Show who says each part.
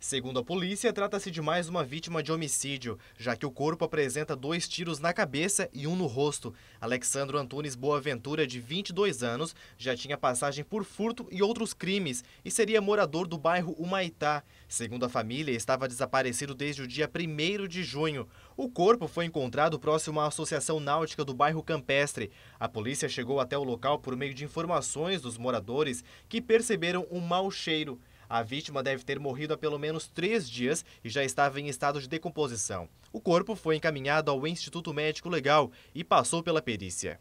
Speaker 1: Segundo a polícia, trata-se de mais uma vítima de homicídio, já que o corpo apresenta dois tiros na cabeça e um no rosto. Alexandro Antunes Boaventura, de 22 anos, já tinha passagem por furto e outros crimes e seria morador do bairro Humaitá. Segundo a família, estava desaparecido desde o dia 1 de junho. O corpo foi encontrado próximo à Associação Náutica do bairro Campestre. A polícia chegou até o local por meio de informações dos moradores que perceberam um mau cheiro. A vítima deve ter morrido há pelo menos três dias e já estava em estado de decomposição. O corpo foi encaminhado ao Instituto Médico Legal e passou pela perícia.